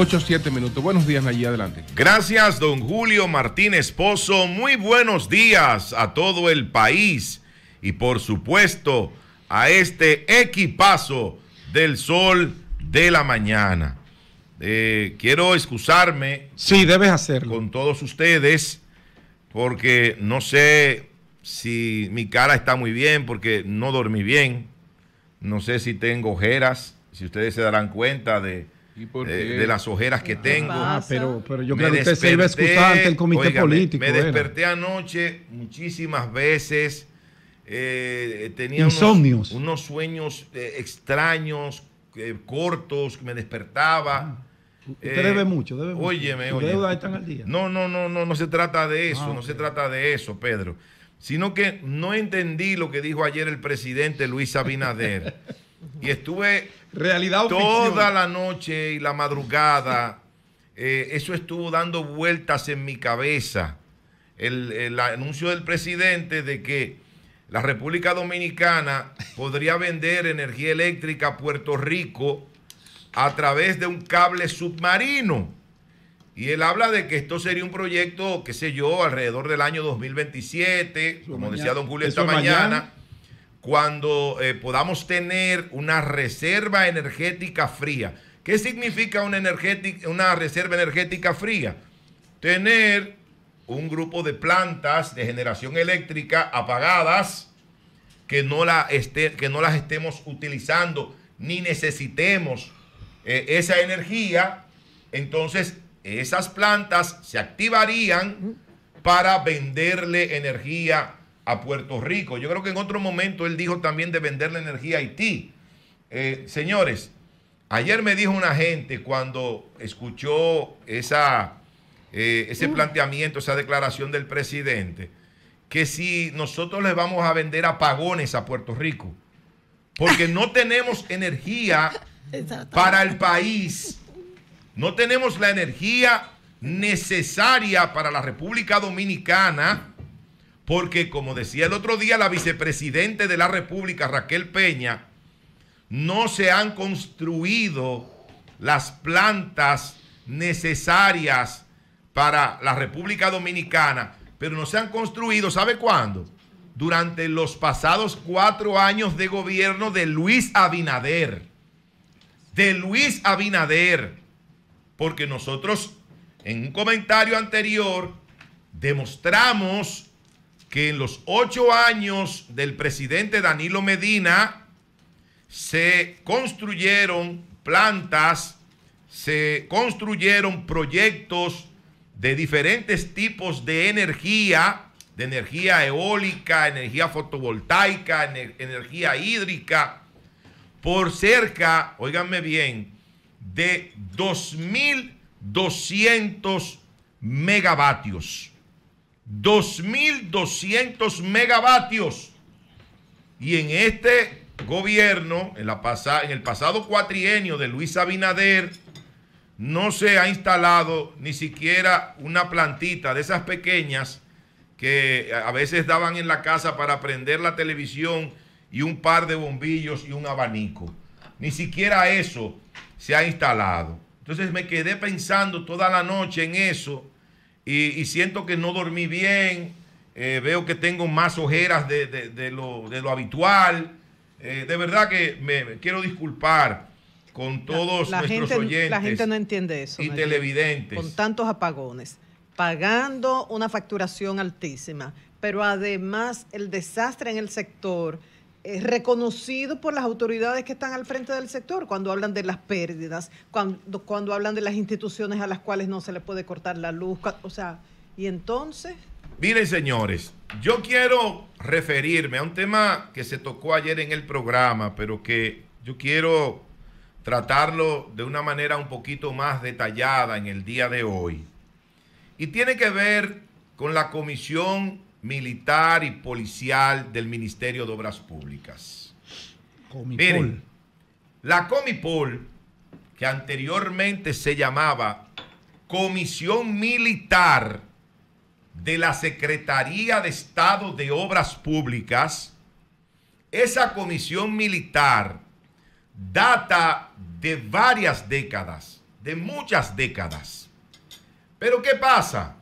8 7 minutos. Buenos días, allí adelante. Gracias, don Julio Martínez Pozo. Muy buenos días a todo el país y por supuesto a este equipazo del sol de la mañana. Eh, quiero excusarme. Sí, debes hacerlo. Con todos ustedes, porque no sé si mi cara está muy bien, porque no dormí bien. No sé si tengo ojeras, si ustedes se darán cuenta de eh, de, las ojeras que tengo. Ah, pero, yo me creo que usted se iba a escuchar ante el comité político. Me desperté anoche muchísimas veces. Eh, tenía Unos, sueños eh, extraños, cortos, me despertaba. Ah, usted debe mucho, debe mucho. oye No, no, no, no, no se trata de eso, ah, no se trata de eso, Pedro. Sino que no entendí lo que dijo ayer el presidente Luis Abinader. y estuve Realidad Toda la noche y la madrugada, eh, eso estuvo dando vueltas en mi cabeza. El, anuncio del presidente de que la República Dominicana podría vender energía eléctrica a Puerto Rico a través de un cable submarino. Y él habla de que esto sería un proyecto, qué sé yo, alrededor del año 2027, como decía don Julio esta mañana cuando eh, podamos tener una reserva energética fría. ¿Qué significa una, una reserva energética fría? Tener un grupo de plantas de generación eléctrica apagadas que no, la que no las estemos utilizando ni necesitemos eh, esa energía. Entonces, esas plantas se activarían para venderle energía a Puerto Rico. Yo creo que en otro momento él dijo también de vender la energía a Haití. Eh, señores, ayer me dijo una gente cuando escuchó esa, eh, ese mm. planteamiento, esa declaración del presidente, que si nosotros les vamos a vender apagones a Puerto Rico, porque no tenemos energía para el país, no tenemos la energía necesaria para la República Dominicana porque como decía el otro día la vicepresidente de la República, Raquel Peña, no se han construido las plantas necesarias para la República Dominicana, pero no se han construido, ¿sabe cuándo? Durante los pasados cuatro años de gobierno de Luis Abinader. De Luis Abinader. Porque nosotros, en un comentario anterior, demostramos que en los ocho años del presidente Danilo Medina se construyeron plantas, se construyeron proyectos de diferentes tipos de energía, de energía eólica, energía fotovoltaica, energía hídrica, por cerca, oíganme bien, de 2.200 megavatios. 2.200 megavatios. Y en este gobierno, en, la en el pasado cuatrienio de Luis Abinader, no se ha instalado ni siquiera una plantita de esas pequeñas que a veces daban en la casa para prender la televisión y un par de bombillos y un abanico. Ni siquiera eso se ha instalado. Entonces me quedé pensando toda la noche en eso y, siento que no dormí bien, eh, veo que tengo más ojeras de, lo, habitual. Eh, de verdad que me, quiero disculpar con todos nuestros gente, oyentes. La gente no entiende eso. Y televidentes. Con tantos apagones, pagando una facturación altísima, pero además el desastre en el sector reconocido por las autoridades que están al frente del sector cuando hablan de las pérdidas, cuando, cuando hablan de las instituciones a las cuales no se le puede cortar la luz, o sea, y entonces... Miren señores, yo quiero referirme a un tema que se tocó ayer en el programa, pero que yo quiero tratarlo de una manera un poquito más detallada en el día de hoy. Y tiene que ver con la Comisión militar y policial del Ministerio de Obras Públicas. Comipol. la Comipol, que anteriormente se llamaba Comisión Militar de la Secretaría de Estado de Obras Públicas, esa comisión militar data de varias décadas, de muchas décadas. Pero ¿qué pasa?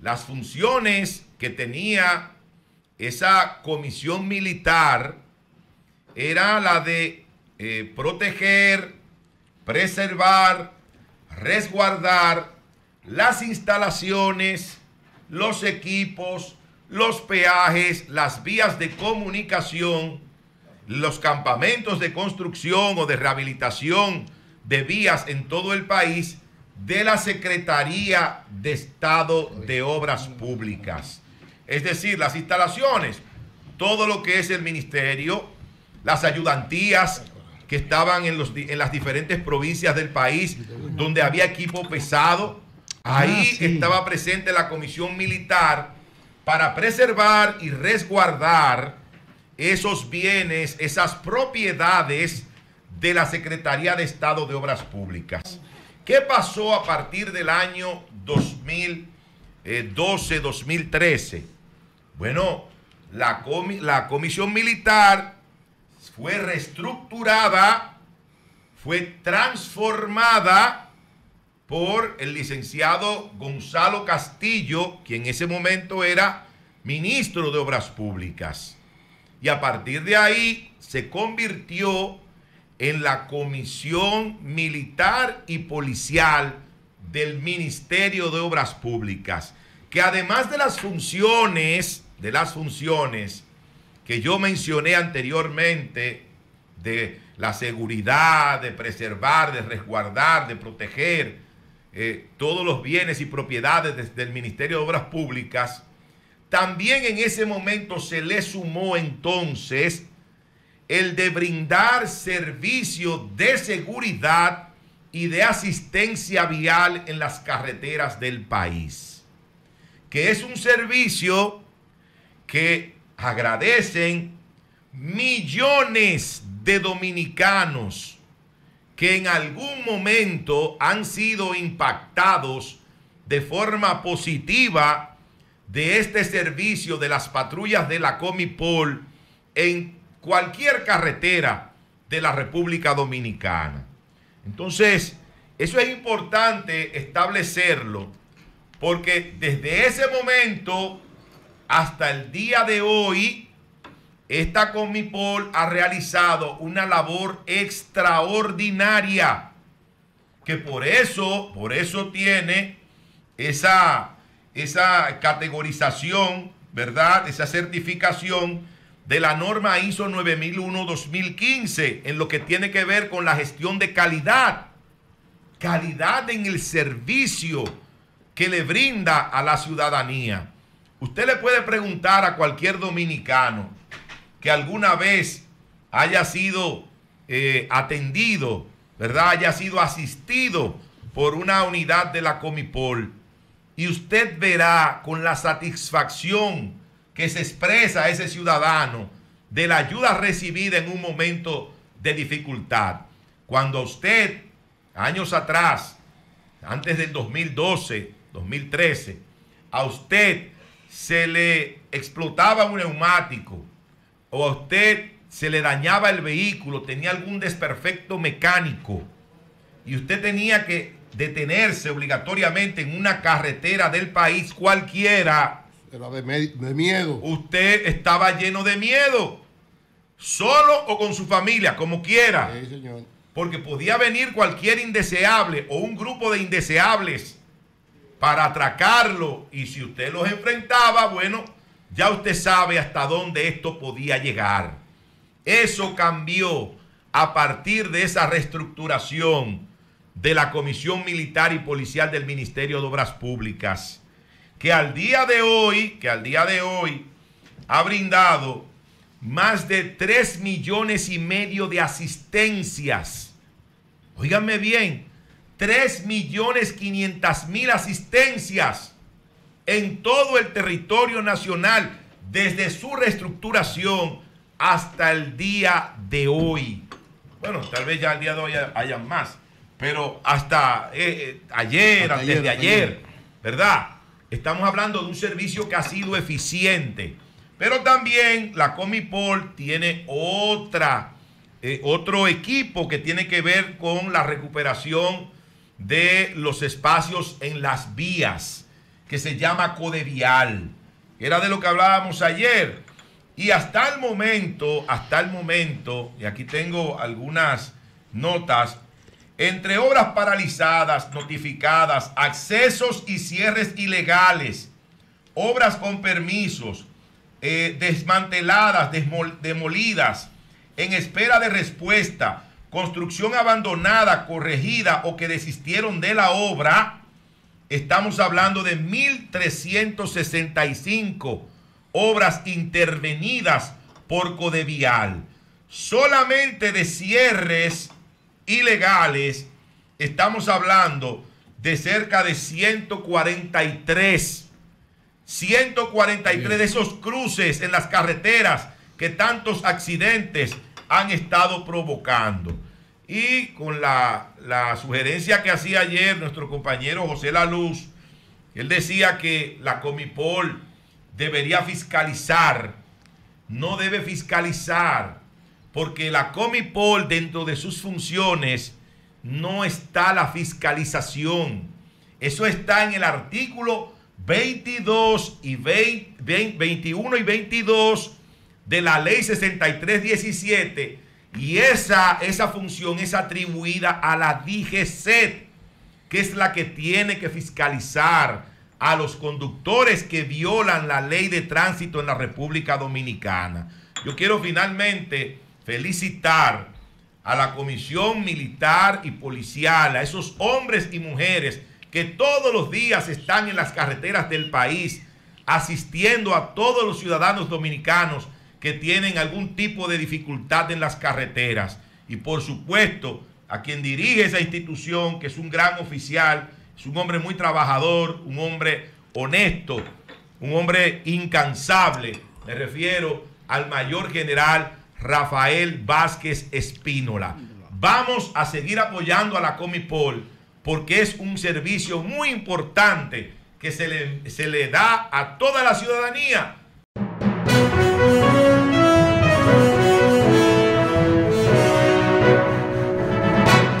Las funciones que tenía esa comisión militar era la de eh, proteger, preservar, resguardar las instalaciones, los equipos, los peajes, las vías de comunicación, los campamentos de construcción o de rehabilitación de vías en todo el país de la Secretaría de Estado de Obras Públicas es decir, las instalaciones, todo lo que es el ministerio, las ayudantías que estaban en, las diferentes provincias del país, donde había equipo pesado. Ah, ahí estaba presente la comisión militar para preservar y resguardar esos bienes, esas propiedades de la Secretaría de Estado de Obras Públicas. ¿Qué pasó a partir del año 2012-2013? Bueno, la, comisión militar fue reestructurada, fue transformada por el licenciado Gonzalo Castillo, quien en ese momento era ministro de Obras Públicas. Y a partir de ahí se convirtió en la Comisión Militar y Policial del Ministerio de Obras Públicas, que además de las funciones de las funciones que yo mencioné anteriormente, de la seguridad, de preservar, de resguardar, de proteger eh, todos los bienes y propiedades desde el Ministerio de Obras Públicas, también en ese momento se le sumó entonces el de brindar servicio de seguridad y de asistencia vial en las carreteras del país, que es un servicio que agradecen millones de dominicanos que en algún momento han sido impactados de forma positiva de este servicio de las patrullas de la Comipol en cualquier carretera de la República Dominicana. Entonces, eso es importante establecerlo, porque desde ese momento hasta el día de hoy, esta Comipol ha realizado una labor extraordinaria que por eso, por eso tiene esa, esa categorización, ¿verdad? Esa certificación de la norma ISO 9001-2015 en lo que tiene que ver con la gestión de calidad. Calidad en el servicio que le brinda a la ciudadanía. Usted le puede preguntar a cualquier dominicano que alguna vez haya sido eh, atendido, ¿verdad? Haya sido asistido por una unidad de la Comipol. Y usted verá con la satisfacción que se expresa ese ciudadano de la ayuda recibida en un momento de dificultad. Cuando usted, años atrás, antes del 2012, 2013, a usted se le explotaba un neumático o a usted se le dañaba el vehículo, tenía algún desperfecto mecánico y usted tenía que detenerse obligatoriamente en una carretera del país cualquiera. de, miedo. Usted estaba lleno de miedo, solo o con su familia, como quiera. señor. Porque podía venir cualquier indeseable o un grupo de indeseables para atracarlo y si usted los enfrentaba, bueno, ya usted sabe hasta dónde esto podía llegar. Eso cambió a partir de esa reestructuración de la Comisión Militar y Policial del Ministerio de Obras Públicas, que al día de hoy, que al día de hoy ha brindado más de 3 millones y medio de asistencias. Óiganme bien, 3.500.000 millones mil asistencias en todo el territorio nacional desde su reestructuración hasta el día de hoy. Bueno, tal vez ya el día de hoy hayan más, pero hasta eh, eh, ayer, desde ayer, ¿verdad? Estamos hablando de un servicio que ha sido eficiente. Pero también la Comipol tiene otra, eh, otro equipo que tiene que ver con la recuperación de los espacios en las vías, que se llama Codevial. Era de lo que hablábamos ayer. Y hasta el momento, hasta el momento, y aquí tengo algunas notas, entre obras paralizadas, notificadas, accesos y cierres ilegales, obras con permisos, eh, desmanteladas, demolidas, en espera de respuesta, construcción abandonada, corregida o que desistieron de la obra, estamos hablando de 1.365 obras intervenidas por Codevial. Solamente de cierres ilegales estamos hablando de cerca de 143. 143 de esos cruces en las carreteras que tantos accidentes han estado provocando. Y con la, sugerencia que hacía ayer nuestro compañero José Laluz, él decía que la Comipol debería fiscalizar, no debe fiscalizar, porque la Comipol dentro de sus funciones no está la fiscalización. Eso está en el artículo 22 y 21 y 22 de la ley 6317 y esa, esa función es atribuida a la DGC que es la que tiene que fiscalizar a los conductores que violan la ley de tránsito en la República Dominicana. Yo quiero finalmente felicitar a la Comisión Militar y Policial, a esos hombres y mujeres que todos los días están en las carreteras del país asistiendo a todos los ciudadanos dominicanos que tienen algún tipo de dificultad en las carreteras. Y por supuesto, a quien dirige esa institución, que es un gran oficial, es un hombre muy trabajador, un hombre honesto, un hombre incansable. Me refiero al mayor general Rafael Vázquez Espínola. Vamos a seguir apoyando a la Comipol porque es un servicio muy importante que se le, se le da a toda la ciudadanía